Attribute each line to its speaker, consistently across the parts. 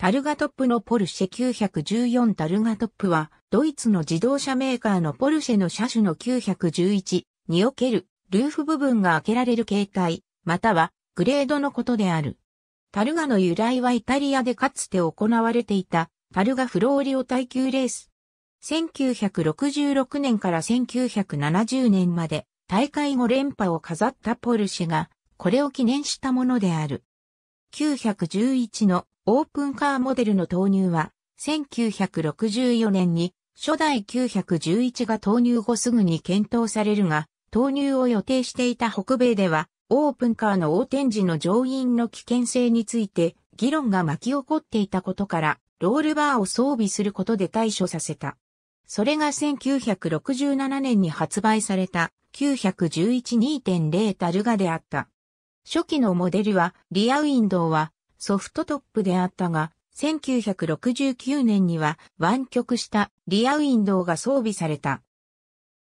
Speaker 1: タルガトップのポルシェ914タルガトップは、ドイツの自動車メーカーのポルシェの車種の911におけるルーフ部分が開けられる形態、またはグレードのことである。タルガの由来はイタリアでかつて行われていたタルガフローリオ耐久レース。1966年から1970年まで大会後連覇を飾ったポルシェがこれを記念したものである。911のオープンカーモデルの投入は、1964年に初代911が投入後すぐに検討されるが、投入を予定していた北米では、オープンカーの横転時の乗員の危険性について議論が巻き起こっていたことから、ロールバーを装備することで対処させた。それが1967年に発売された911.2.0タルガであった。初期のモデルはリアウィンドウはソフトトップであったが、1969年には湾曲したリアウィンドウが装備された。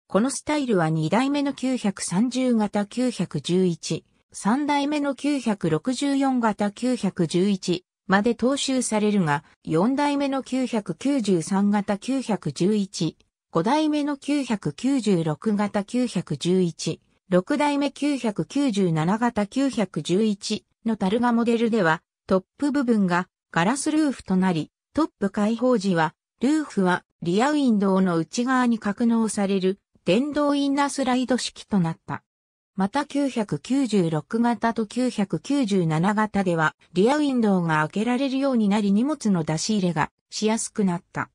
Speaker 1: このスタイルは2代目の930型911、3代目の964型911まで踏襲されるが、4代目の993型911、5代目の996型911、6代目997型911の樽がモデルでは、トップ部分がガラスルーフとなり、トップ開放時は、ルーフはリアウィンドウの内側に格納される電動インナースライド式となった。また996型と997型ではリアウィンドウが開けられるようになり荷物の出し入れがしやすくなった。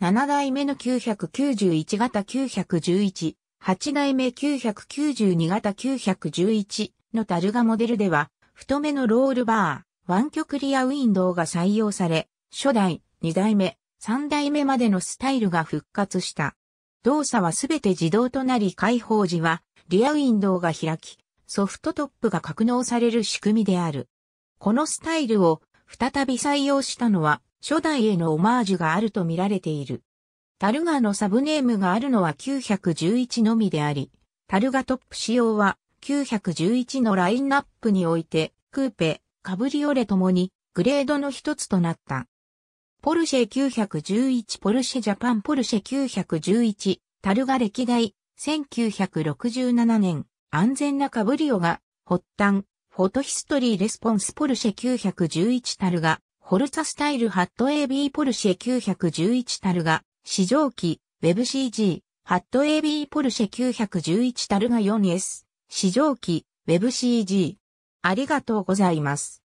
Speaker 1: 7代目の991型911 8代目992型911のタルガモデルでは、太めのロールバー、湾曲リアウィンドウが採用され、初代、2代目、3代目までのスタイルが復活した。動作はすべて自動となり開放時は、リアウィンドウが開き、ソフトトップが格納される仕組みである。このスタイルを再び採用したのは、初代へのオマージュがあると見られている。タルガのサブネームがあるのは911のみであり、タルガトップ仕様は911のラインナップにおいて、クーペ、カブリオレともにグレードの一つとなった。ポルシェ911ポルシェジャパンポルシェ911タルガ歴代1967年安全なカブリオが発端フォトヒストリーレスポンスポルシェ911タルガホルツァスタイルハット AB ポルシェ911タルガ試乗機、WebCG、ハット AB ポルシェ911タルガ 4S、試乗機、WebCG。ありがとうございます。